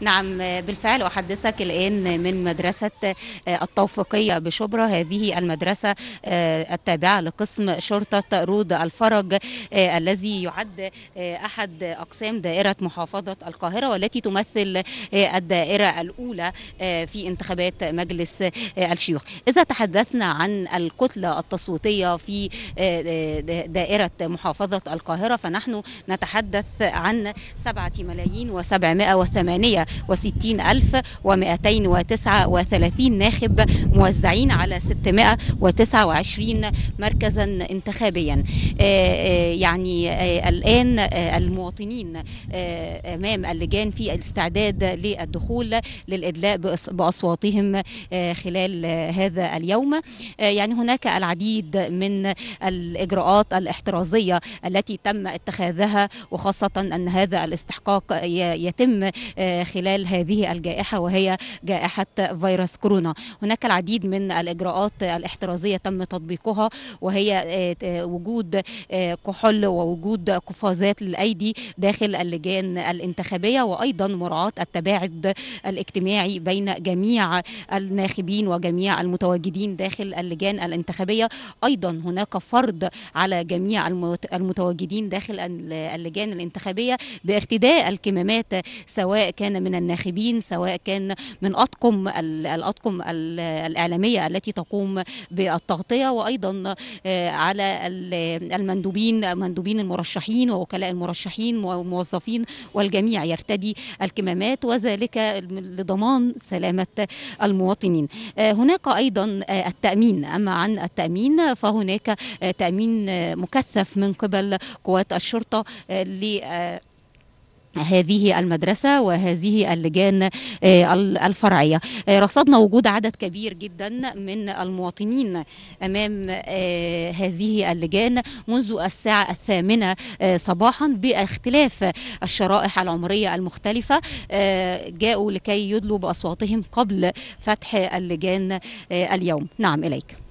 نعم بالفعل أحدثك الآن من مدرسة آه، التوفيقية بشبرا هذه المدرسة آه، التابعة لقسم شرطة رود الفرج آه، الذي يعد أحد أقسام دائرة محافظة القاهرة والتي تمثل الدائرة الأولى في انتخابات مجلس الشيوخ إذا تحدثنا عن الكتلة التصويتية في دائرة محافظة القاهرة فنحن نتحدث عن 7 ملايين و وثمانيه وستين ألف ومائتين وتسعة وثلاثين ناخب موزعين على ستمائة وتسعة وعشرين مركزا انتخابيا آه، آه، يعني آه، الآن المواطنين أمام اللجان في الاستعداد للدخول للإدلاء بأصواتهم خلال هذا اليوم يعني هناك العديد من الإجراءات الاحترازية التي تم اتخاذها وخاصة أن هذا الاستحقاق يتم خلال خلال هذه الجائحه وهي جائحه فيروس كورونا هناك العديد من الاجراءات الاحترازيه تم تطبيقها وهي آه، آه، وجود آه، كحول ووجود قفازات للايدي داخل اللجان الانتخابيه وايضا مراعاه التباعد الاجتماعي بين جميع الناخبين وجميع المتواجدين داخل اللجان الانتخابيه ايضا هناك فرض على جميع المتواجدين داخل اللجان الانتخابيه بارتداء الكمامات سواء كان من الناخبين سواء كان من أطقم الأطقم الإعلامية التي تقوم بالتغطية وأيضا آه، على المندوبين مندوبين المرشحين ووكلاء المرشحين والموظفين والجميع يرتدي الكمامات وذلك لضمان سلامة المواطنين آه، هناك أيضا آه، التأمين أما عن التأمين فهناك تأمين مكثف من قبل قوات الشرطة هذه المدرسة وهذه اللجان آه، الفرعية آه، رصدنا وجود عدد كبير جدا من المواطنين أمام آه، هذه اللجان منذ الساعة الثامنة صباحا باختلاف الشرائح العمرية المختلفة جاءوا لكي يدلوا بأصواتهم قبل فتح اللجان اليوم نعم إليك